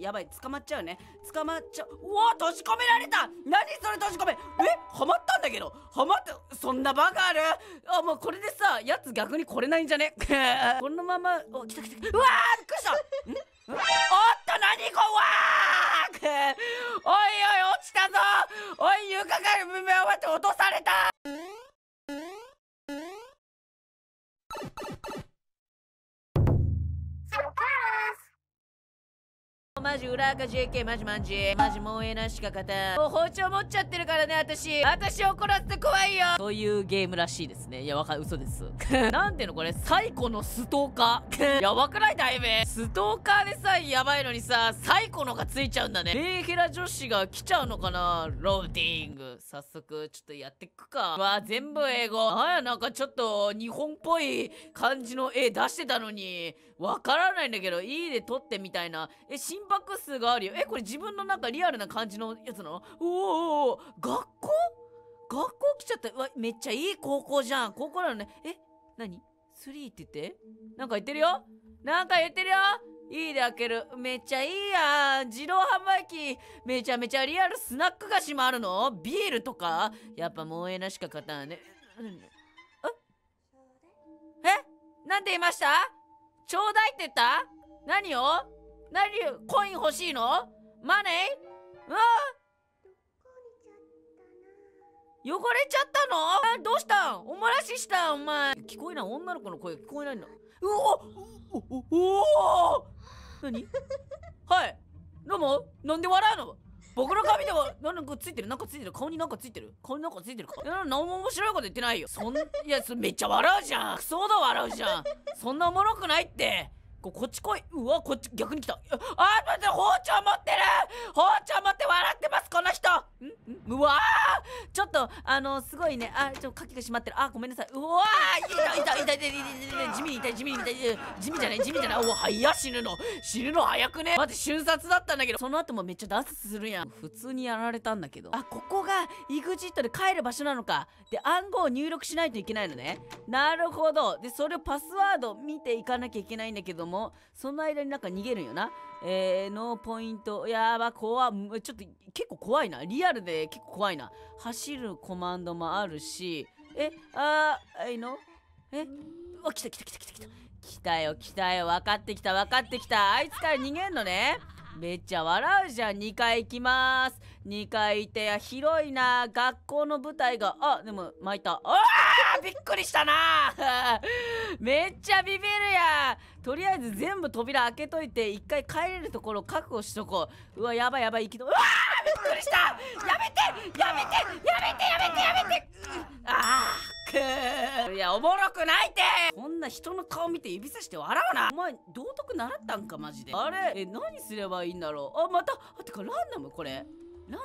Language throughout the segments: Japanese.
やばい捕まっちゃうね捕まっちゃううわ閉じ込められた何それ閉じ込めえハマったんだけどハマったそんなバカあるあもうこれでさやつ逆に来れないんじゃね このままお来た来たうわびっくりしたおっと何こわー おいおい落ちたぞおい床から目を待って落とされたマジ裏垢 JK マジマンジマジ萌えなしか勝たんもう包丁持っちゃってるからね私私怒らせて怖いよというゲームらしいですねいやわか嘘です なんていうのこれ最古のストーカー やばくないだいぶストーカーでさえやばいのにさ最古のがついちゃうんだねレイヘラ女子が来ちゃうのかなローディング早速ちょっとやってくかわ全部英語あやなんかちょっと日本っぽい感じの絵出してたのにわからないんだけどいいで撮ってみたいなえ心配パック数があるよえこれ自分のなんかリアルな感じのやつなのおおお学校学校来ちゃったうわめっちゃいい高校じゃん高校なのねえ何スリーって言ってなんか言ってるよなんか言ってるよいいで開けるめっちゃいいやん自動販売機めちゃめちゃリアルスナック菓子もあるのビールとかやっぱ萌えなしかったんねえなんて言いましたちょうだいって言った何を何コイン欲しいのマネーあ汚れちゃったのあどうしたお漏らししたお前聞こえない女の子の声聞こえないんだうおおおお何はいどうもなんで笑うの僕の髪でもなんかついてるなんかついてる顔になんかついてる顔になんかついてるか何も面白いこと言ってないよそんいやそめっちゃ笑うじゃんクソほど笑うじゃんそんなおもろくないってここっち来いうわこっち逆に来たあ待って包丁持ってる包丁持って笑ってますこの人んうわちょっとあのすごいねあちょっとかきがしまってるあごめんなさいうわ痛い痛い痛い痛い痛い地味に痛い地味に痛い地味じゃない地味じゃないお早死ぬの死ぬの早くね待って瞬殺だったんだけどその後もめっちゃダンスするやん普通にやられたんだけどあここが EXIT で帰る場所なのかで暗号を入力しないといけないのねなるほどでそれをパスワード見ていかなきゃいけないんだけどももその間になんか逃げるんよな。えー、のポイント。やば、怖ちょっと結構怖いな。リアルで結構怖いな。走るコマンドもあるし、え、あー、いのえ、うわ、来た来た来た来た来た。来たよ来たよ分かってきた分かってきたあいつから逃げんのねめっちゃ笑うじゃん2階行きます2階行って広いな学校の舞台があでも巻いたあーびっくりしたな めっちゃビビるやとりあえず全部扉開けといて1回帰れるところ確保しとこううわやばいやばい行きとうわびっくりしたやめてやめてやめてやめてやめてああくいやおもろくないってこんな人の顔見て指さして笑うなお前道徳習ったんかマジであれえ何すればいいんだろうあまたあてかランダムこれランダムじゃね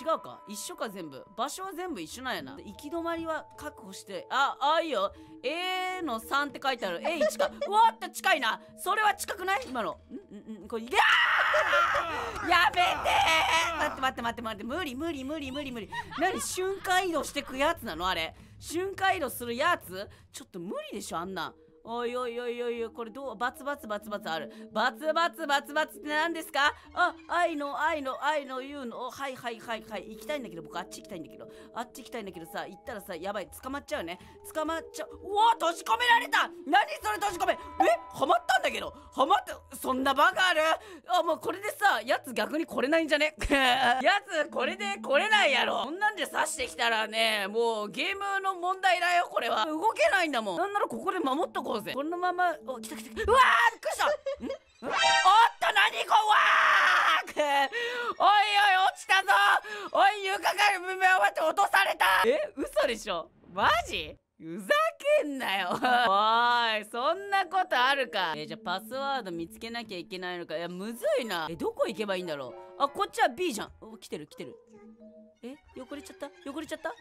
違うか一緒か全部場所は全部一緒なんやな行き止まりは確保してああいいよ A の3って書いてある A1 かわっと近いなそれは近くない今のんんんこれいややめて待って待って待って待って無理無理無理無理無理何瞬間移動してくやつなのあれ瞬間移動するやつちょっと無理でしょあんなおいおいおいおいおいこれどうバツバツバツバツあるバツバツバツバツって何ですかあ愛の愛の愛の言うのはいはいはいはい行きたいんだけど僕あっち行きたいんだけどあっち行きたいんだけどさ行ったらさやばい捕まっちゃうね捕まっちゃううわ閉じ込められた何それ閉じ込めえハマったんだけどハマったそんなバカあるあもうこれでさやつ逆に来れないんじゃね やつこれで来れないやろこんなんで刺してきたらねもうゲームの問題だよこれは動けないんだもんなんならここで守っとこううぜこのままお来た来た来たうわーびっくりした おっと何こわーおいおい落ちたぞおい床から目を待って落とされたえ嘘でしょマジふざけんなよ おいそんなことあるかえー、じゃあパスワード見つけなきゃいけないのかいやむずいなえどこ行けばいいんだろうあこっちは B じゃんお来てる来てるえ汚れちゃった汚れちゃった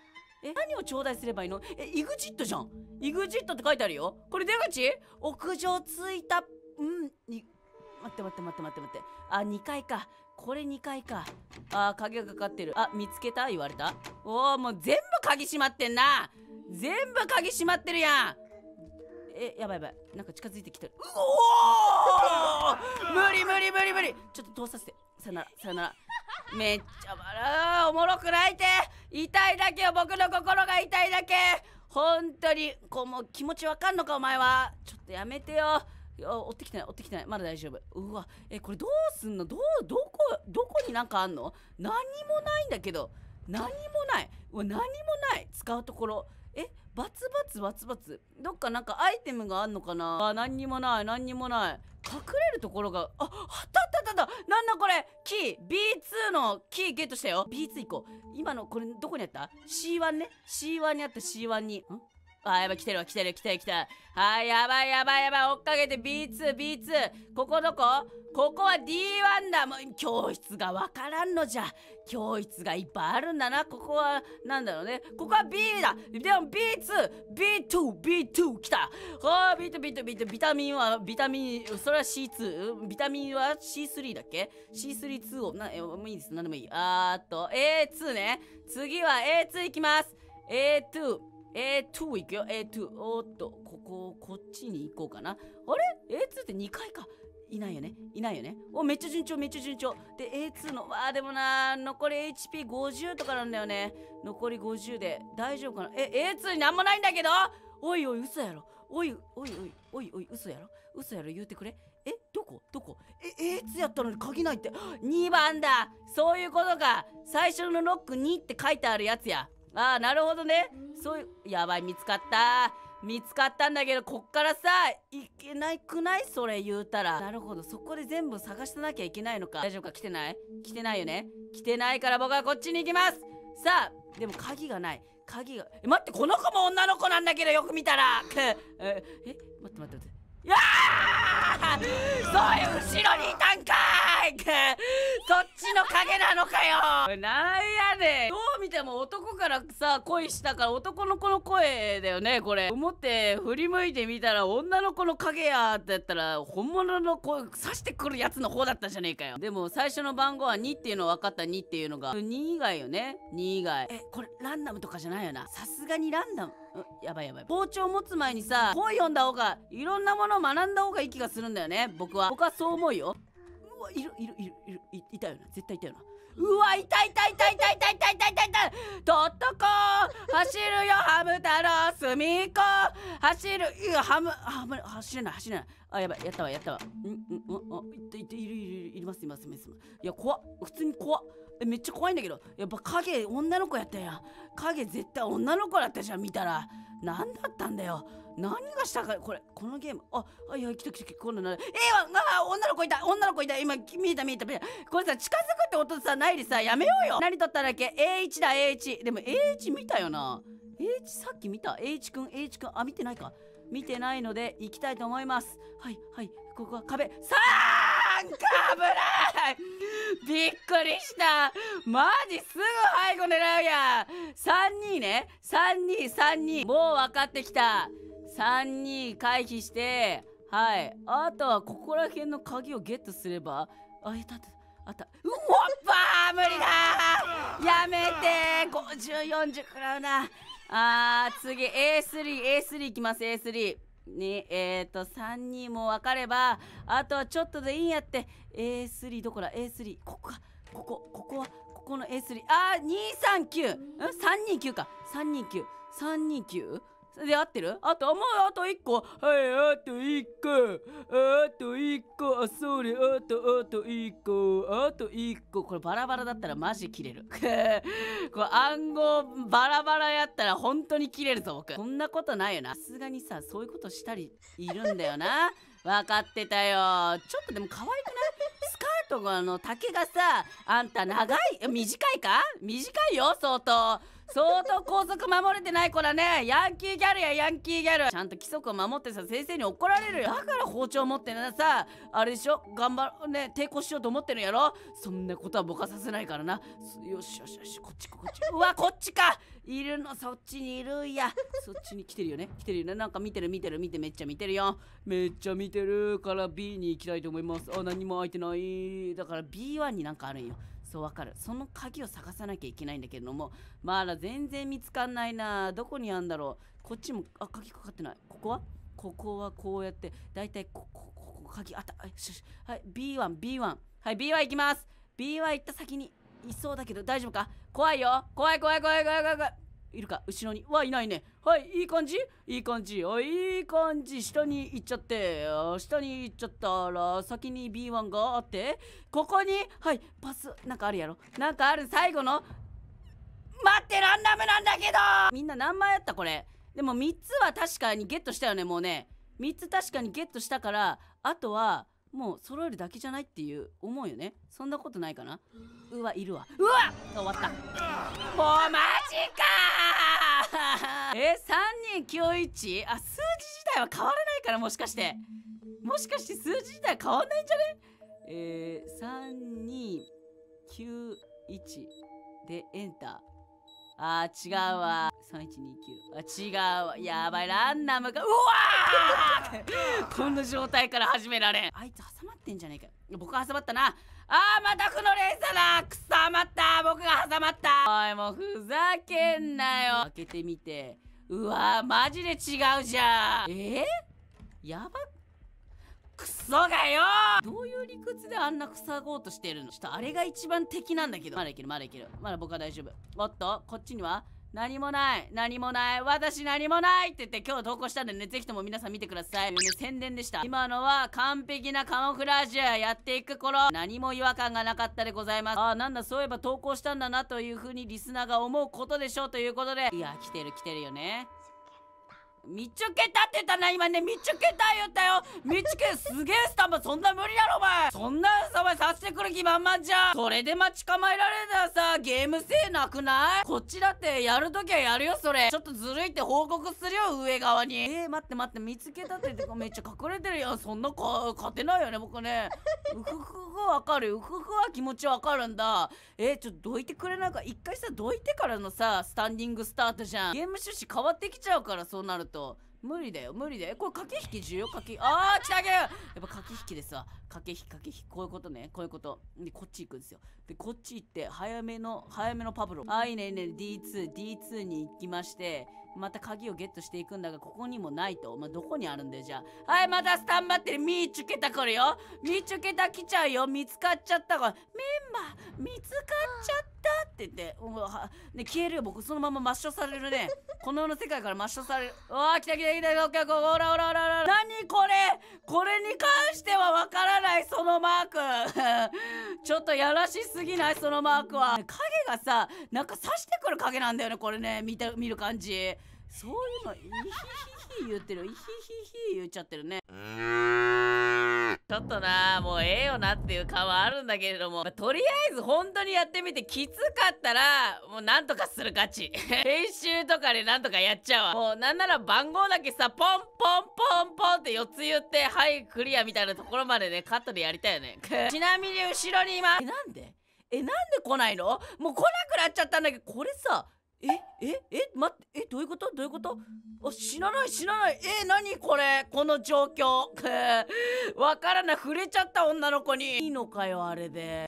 え何を頂戴すればいいのえ、イグジットじゃんイグジットって書いてあるよこれ出口屋上ついた、うんに、待って待って待って待って待って。あ、2階か。これ2階か。あ、鍵がかかってる。あ、見つけた言われたおー、もう全部鍵閉まってんな全部鍵閉まってるやんえやばいやばいなんか近づいてきてるうおー無理無理無理無理ちょっと通させてさよならさよならめっちゃ笑う。おもろくないって痛いだけよ僕の心が痛いだけ本当にこうもう気持ちわかんのかお前はちょっとやめてよ追ってきてない追ってきてないまだ大丈夫うわえこれどうすんのどうどこどこになんかあんの何もないんだけど何もないうわ何もない使うところえバツバツバツバツどっかなんかアイテムがあんのかなあ何にもない何にもない隠れるところがああったあったあったなんだこれキー B2 のキーゲットしたよ B2 行こう今のこれどこにあった ?C1 ね C1 にあった C1 にんあ、やばい、来てるわ、来てる、来てる、来てる。はやばい、やばい、やばい、追っかけて B2、B2。ここどこここは D1 だ。もう、教室がわからんのじゃ。教室がいっぱいあるんだな。ここは、なんだろうね。ここは B だ。でも B2、B2、B2 来た。あー、B2、B2、B2。ビタミンは、ビタミン、それは C2。ビタミンは C3 だっけ ?C3、2を、な、え、もういいです。なんでもいい。あーっと、A2 ね。次は A2 いきます。A2。A2 行くよ、A2。おっと、ここ、こっちに行こうかな。あれ ?A2 って2回か。いないよねいないよねお、めっちゃ順調、めっちゃ順調。で、A2 の、わあ、でもな残り HP50 とかなんだよね。残り50で、大丈夫かなえ、A2 になんもないんだけどおいおい、嘘やろ。おいおいおい、おいおい、嘘やろ。嘘やろ、言うてくれ。え、どこどこえ、A2 やったのに鍵ないって。2番だそういうことか最初のロック2って書いてあるやつや。ああなるほどねそういうやばい見つかった見つかったんだけどこっからさいけないくないそれ言うたらなるほどそこで全部探してなきゃいけないのか大丈夫か来てない来てないよね来てないから僕はこっちに行きますさあでも鍵がない鍵がえ待ってこの子も女の子なんだけどよく見たらええ待って待って待ってやそういう後ろにいたんかいそっちの影なのかよなんやねんどう見ても男からさ恋したから男の子の声だよねこれ思って振り向いてみたら女の子の影やってやったら本物の声刺してくるやつの方だったじゃねえかよでも最初の番号は2っていうの分かった2っていうのが2以外よね2以外えこれランダムとかじゃないよなさすがにランダムやばいやばい包丁持つ前にさ本読んだ方がいろんなもの学んだ方がいい気がするんだよね僕は僕はそう思うようわいるいるいるいるいたよな絶対いたよなうわいたいたいたいたいたいたいたいたいた戦走るよハム太郎すみっこ走るよハムハム走れない走れないあやばいやったわやったわうんうんうんあいったいったいるいるいますいますいますいや怖っ普通に怖っえめっちゃ怖いんだけどやっぱ影女の子やったやん影絶対女の子だったじゃん見たら何だったんだよ何がしたかこれこのゲームああいや来た来た来たこんなのえー、あ女の子いた女の子いた今見えた見えた見えたこれさ近づくって音さないでさやめようよ何取っただっけ A1 だ A1 でも A1 見たよな A1 さっき見た A1 くん A1 くんあ見てないか見てないので行きたいと思いますはいはいここは壁さあかぶれびっくりしたマジすぐ背後狙うやん3人ね3人3人もう分かってきた3人回避してはいあとはここら辺の鍵をゲットすればあいたあったったうわっばあ無理だやめて5040食らうなあー次 A3A3 いきます A3 ねえっ、ー、と3人も分かればあとはちょっとでいいんやって A3 どこだ A3 ここかここここはここの A3 あー239ん329か 329? 329で合ってるあと、もうあと1個。はい、あと1個。あと1個。あ、それ、あと、あと1個。あと1個。これバラバラだったらマジ切れる。これ暗号バラバラやったら本当に切れるぞ、僕。そんなことないよな。さすがにさ、そういうことしたりいるんだよな。分 かってたよ。ちょっとでも可愛くないスカートの丈がさ、あんた長い短いか短いよ、相当。相当校則守れてない子だねヤンキーギャルやヤンキーギャルちゃんと規則を守ってさ先生に怒られるよだから包丁持ってなさあれでしょ頑張ろうね抵抗しようと思ってるやろそんなことはぼかさせないからなよしよしよしこっちこっちうわこっちかいるのそっちにいるんやそっちに来てるよね来てるよねなんか見てる見てる見てめっちゃ見てるよめっちゃ見てるから B に行きたいと思いますあ何も空いてないだから B1 になんかあるんよそうわかるその鍵を探さなきゃいけないんだけれどもまだ全然見つかんないなどこにあんだろうこっちもあ鍵かかってないここはここはこうやってだいたいここここ鍵あったはい B1B1 はい B1 行きます B1 行った先にいそうだけど大丈夫か怖いよ怖い怖い怖い怖い怖い怖いいるか後ろにわ、いないねはいいい感じいい感じあいい感じ下に行っちゃって下に行っちゃったら先に B1 があってここにはいパスなんかあるやろなんかある最後の待ってランダムなんだけどみんな何枚やったこれでも3つは確かにゲットしたよねもうね3つ確かにゲットしたからあとはもう揃えるだけじゃないっていう思うよねそんなことないかなうわいるわうわ終わったもうマジかえ3人91あ数字自体は変わらないからもしかしてもしかして数字自体変わんないんじゃねえー、3291でエンターあー違うわ三一二九。あ違うわやばいランナムがうわー こな状態から始められんあいつ挟まってんじゃねえか僕挟まったなあーまたこの連鎖だくさまった僕が挟まったおいもうふざけんなよ開けてみてうわーマジで違うじゃんえー、やばクソがよどういう理屈であんな塞ごうとしてるのちょっとあれが一番敵なんだけどまだいけるまだいけるまだ僕は大丈夫おっとこっちには何もない何もない私何もないって言って今日投稿したんでねぜひとも皆さん見てください、ね、宣伝でした今のは完璧なカモフラージュやっていく頃何も違和感がなかったでございますああなんだそういえば投稿したんだなというふうにリスナーが思うことでしょうということでいや来てる来てるよね見つけたって言ったな今ね見つけた言ったよ見つけすげえスタンバそんな無理やろお前そんなお前させてくる気満々じゃんそれで待ち構えられたらさゲーム性なくないこっちだってやるときはやるよそれちょっとずるいって報告するよ上側にえー、待って待って見つけたって言ってめっちゃ隠れてるやんそんなか勝てないよね僕ねうふふふわかるうふふは気持ちわかるんだえー、ちょっとどいてくれないか一回さどいてからのさスタンディングスタートじゃんゲーム趣旨変わってきちゃうからそうなるとと無理だよ無理だよこれ駆け引き重要駆けああ来たげやっぱ駆け引きですわ駆け引き駆け引きこういうことねこういうことでこっち行くんですよでこっち行って早めの早めのパブロああいいねいいね D2D2 に行きましてまた鍵をゲットしていくんだが、ここにもないと。まあ、どこにあるんだよ、じゃあ。はい、またスタンバってる。みーちゅけたこれよ。みーちゅけた来ちゃうよ。見つかっちゃったから。メンバー、見つかっちゃったって言って。うん、はね、消えるよ。僕、そのまま抹消されるね。この世の世界から抹消される。わあ来た来た来た。オッケー、ほらほらほらほら。何これこれに関してはわからない、そのマーク。ちょっとやらしすぎない、そのマークは。影がさ、なんか刺してくる影なんだよね、これね。見て、見る感じ。そういうのイヒヒヒ言ってるイヒヒヒ言っちゃってるねちょっとなもうええよなっていう感はあるんだけれども、まあ、とりあえず本当にやってみてきつかったらもうなんとかする価値 編集とかでなんとかやっちゃうわもうなんなら番号だけさポンポンポンポンって4つ言ってはいクリアみたいなところまでねカットでやりたいよね ちなみに後ろに今、えなんでえなんで来ないのもう来なくなっちゃったんだけどこれさえええ待ってえどういうことどういうことあ死なない死なないえー、何これこの状況 わからない触れちゃった女の子にいいのかよあれで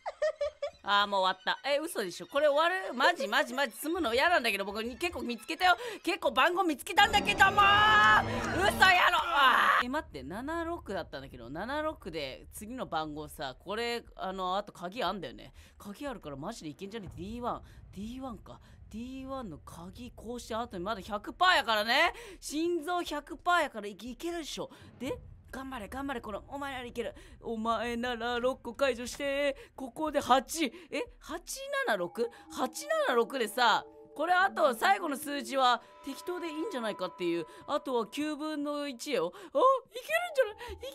あーもう終わったえ嘘でしょこれ終わるマジマジマジ済むの嫌なんだけど僕に結構見つけたよ結構番号見つけたんだけども嘘やろえ待って76だったんだけど76で次の番号さこれあのあと鍵あんだよね鍵あるからマジでいけんじゃね D1D1 D1 か D1 の鍵こうして後にまだ100%やからね心臓100%やからいけるでしょで頑張れ頑張れこのお前ならいけるお前なら6個解除してここで8え876876でさこれあと最後の数字は適当でいいんじゃないかっていうあとは9分の1よあいけるんじゃないいける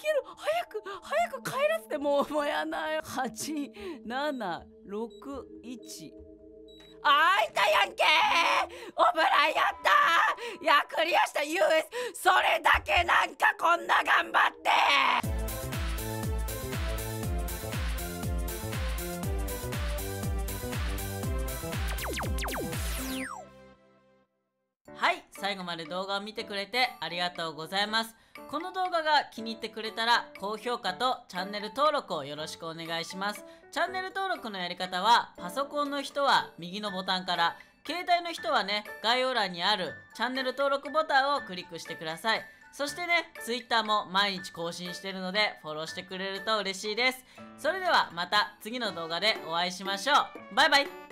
早く早く帰らせてもうもうやなよ8761あいたやんけオムライやったいやクリアした US それだけなんかこんな頑張って最後まで動画を見てくれてありがとうございます。この動画が気に入ってくれたら高評価とチャンネル登録をよろしくお願いします。チャンネル登録のやり方はパソコンの人は右のボタンから携帯の人はね、概要欄にあるチャンネル登録ボタンをクリックしてください。そしてね、Twitter も毎日更新してるのでフォローしてくれると嬉しいです。それではまた次の動画でお会いしましょう。バイバイ